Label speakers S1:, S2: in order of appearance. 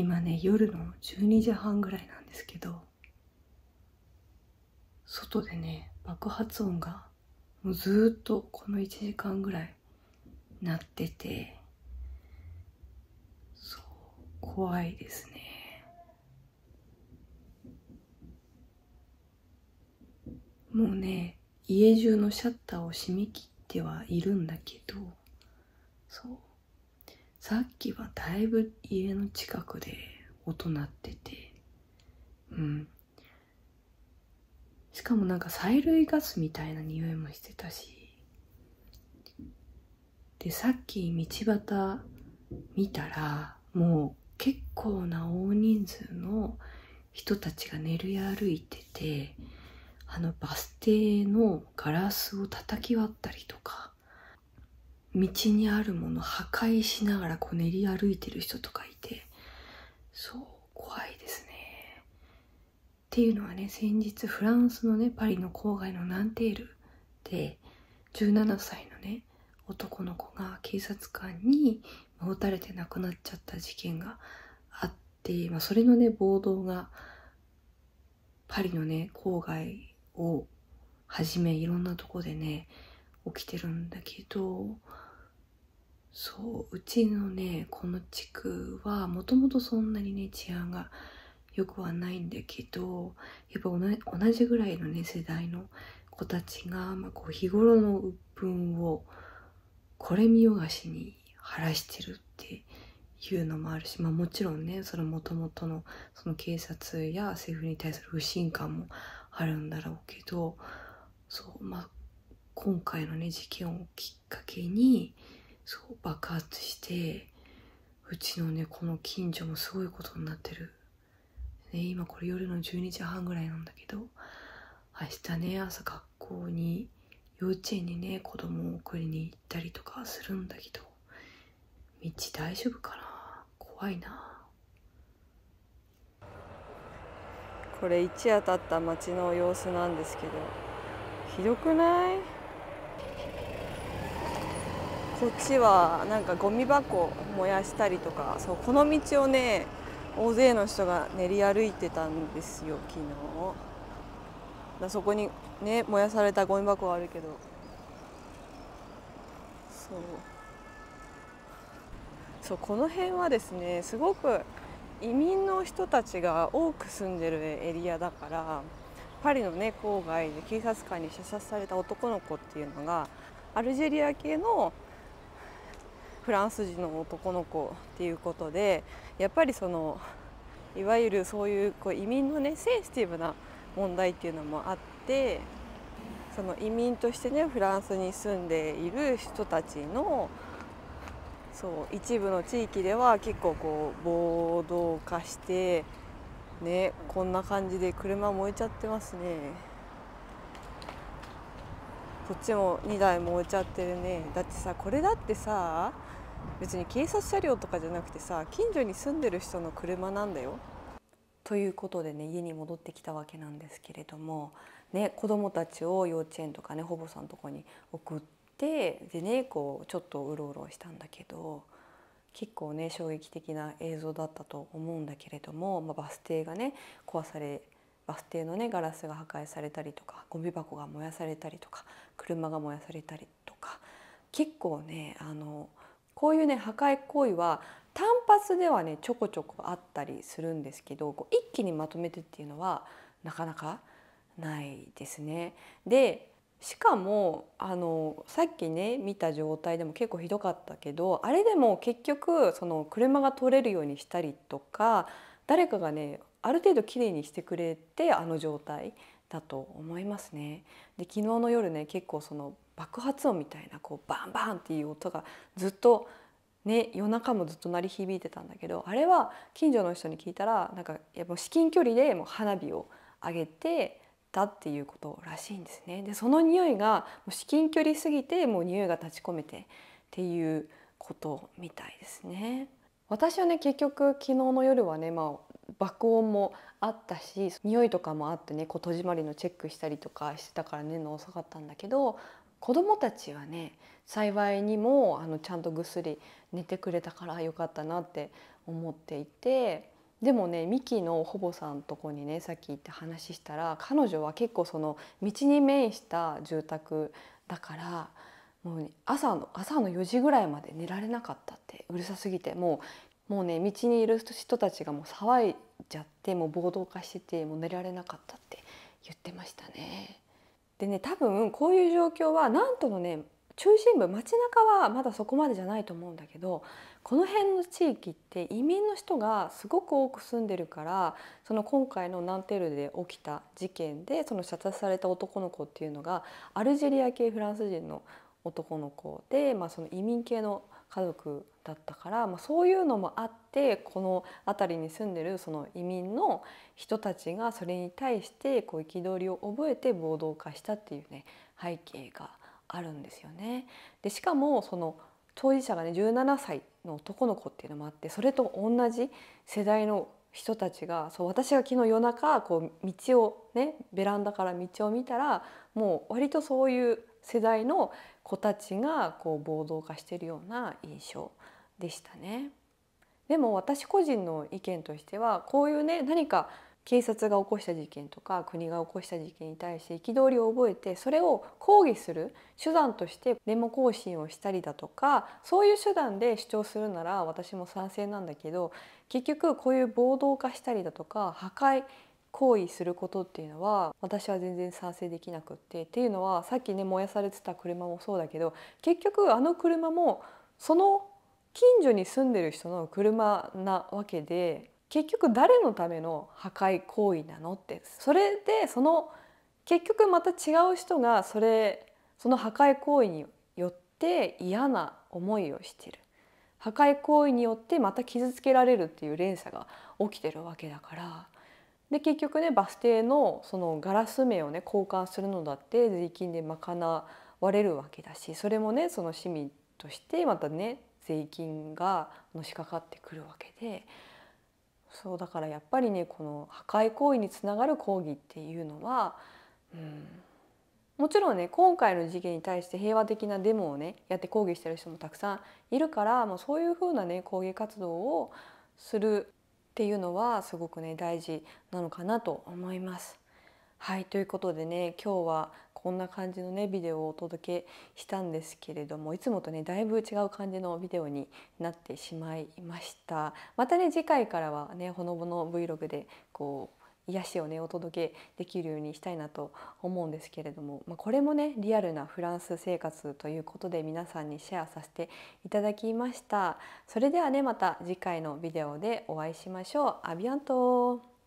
S1: 今ね夜の12時半ぐらいなんですけど外でね爆発音がもうずっとこの1時間ぐらい鳴っててそう怖いですねもうね家中のシャッターを閉め切ってはいるんだけどそうさっきはだいぶ家の近くで音鳴っててうんしかもなんか催涙ガスみたいな匂いもしてたしでさっき道端見たらもう結構な大人数の人たちが寝るや歩いててあのバス停のガラスを叩き割ったりとか道にあるもの破壊しながらこう練り歩いてる人とかいてそう怖いですねっていうのはね先日フランスのねパリの郊外のナンテールで17歳のね男の子が警察官に持たれて亡くなっちゃった事件があって、まあ、それのね暴動がパリのね郊外をはじめいろんなとこでね起きてるんだけどそううちのねこの地区はもともとそんなにね治安が良くはないんだけどやっぱ同じぐらいのね世代の子たちが、まあ、こう日頃の鬱憤をこれ見よがしに晴らしてるっていうのもあるし、まあ、もちろんねそのもともとのその警察や政府に対する不信感もあるんだろうけどそうまあ今回のね事件をきっかけにそう爆発してうちのねこの近所もすごいことになってる、ね、今これ夜の12時半ぐらいなんだけど明日ね朝学校に幼稚園にね子供を送りに行ったりとかするんだけど道大丈夫かな怖いなこれ一夜経った街の様子なんですけどひどくないこっちはなんかゴミ箱燃やしたりとかそうこの道をね大勢の人が練り歩いてたんですよ昨日だそこにね燃やされたゴミ箱はあるけどそうそうこの辺はですねすごく移民の人たちが多く住んでるエリアだからパリのね郊外で警察官に射殺された男の子っていうのがアルジェリア系のフランス人の男の子っていうことでやっぱりそのいわゆるそういうこう移民のねセンシティブな問題っていうのもあってその移民としてねフランスに住んでいる人たちのそう一部の地域では結構こう暴動化してねこんな感じで車燃えちゃってますねこっちも2台燃えちゃってるねだってさこれだってさ別に警察車両とかじゃなくてさ近所に住んでる人の車なんだよ。ということでね家に戻ってきたわけなんですけれども、ね、子どもたちを幼稚園とかねほぼさんのとこに送ってでねこうちょっとうろうろしたんだけど結構ね衝撃的な映像だったと思うんだけれども、まあ、バス停がね壊されバス停のねガラスが破壊されたりとかゴミ箱が燃やされたりとか車が燃やされたりとか結構ねあのこういうね破壊行為は単発ではねちょこちょこあったりするんですけどこう一気にまとめてっていうのはなかなかないですね。でしかもあのさっきね見た状態でも結構ひどかったけどあれでも結局その車が取れるようにしたりとか誰かがねある程度きれいにしてくれてあの状態だと思いますね。で昨日の夜ね結構その爆発音みたいなこうバンバンっていう音がずっと、ね、夜中もずっと鳴り響いてたんだけどあれは近所の人に聞いたらなんかやっぱ至近距離でもう花火を上げてたっていうことらしいんですね。でその匂いがもう至近距離すぎてもう匂いが立ち込めてっていうことみたいですね。私はね結局昨日の夜はね、まあ、爆音もあったし匂いとかもあってねこう戸締まりのチェックしたりとかしてたから寝るの遅かったんだけど子どもたちはね幸いにもあのちゃんとぐっすり寝てくれたからよかったなって思っていてでもねミキのほぼさんとこにねさっき行って話したら彼女は結構その道に面した住宅だからもう、ね、朝の朝の4時ぐらいまで寝られなかったってうるさすぎてもうもうね道にいる人たちがもう騒いじゃってもう暴動化しててもう寝られなかったって言ってましたね。でね多分こういう状況はなんとのね中心部街中はまだそこまでじゃないと思うんだけどこの辺の地域って移民の人がすごく多く住んでるからその今回のナンテルで起きた事件でその射殺された男の子っていうのがアルジェリア系フランス人の男の子で、まあ、その移民系の家族だったから、まあ、そういうのもあってこの辺りに住んでるその移民の人たちがそれに対してこう憤りを覚えて暴動化したっていうね背景があるんですよね。でしかもその当事者がね17歳の男の子っていうのもあってそれと同じ世代の人たちがそう私が昨日夜中こう道をねベランダから道を見たらもう割とそういう世代の子たちがこう暴動化してるような印象でしたね。でも私個人の意見としてはこういうね何か警察が起こした事件とか国が起こした事件に対して憤りを覚えてそれを抗議する手段としてデモ行進をしたりだとかそういう手段で主張するなら私も賛成なんだけど結局こういう暴動化したりだとか破壊行為することっていうのは私は全然賛成できなくってっていうのはさっきね燃やされてた車もそうだけど結局あの車もその近所に住んでる人の車なわけで結局誰のための破壊行為なのってそれでその結局また違う人がそれその破壊行為によって嫌な思いをしてる破壊行為によってまた傷つけられるっていう連鎖が起きてるわけだからで結局ねバス停のそのガラス面をね交換するのだって税金で賄われるわけだしそれもねその市民としてまたね税金がのしかかってくるわけでそうだからやっぱりねこの破壊行為につながる抗議っていうのは、うん、もちろんね今回の事件に対して平和的なデモをねやって抗議してる人もたくさんいるから、もうそういうふうなね抗議活動をするっていうのはすごくね大事なのかなと思います。はいということでね今日はこんな感じのねビデオをお届けしたんですけれどもいつもとねだいぶ違う感じのビデオになってしまいましたまたね次回からはねほのぼの Vlog でこう癒しをねお届けできるようにしたいなと思うんですけれども、まあ、これもねリアルなフランス生活ということで皆さんにシェアさせていただきましたそれではねまた次回のビデオでお会いしましょうアビアント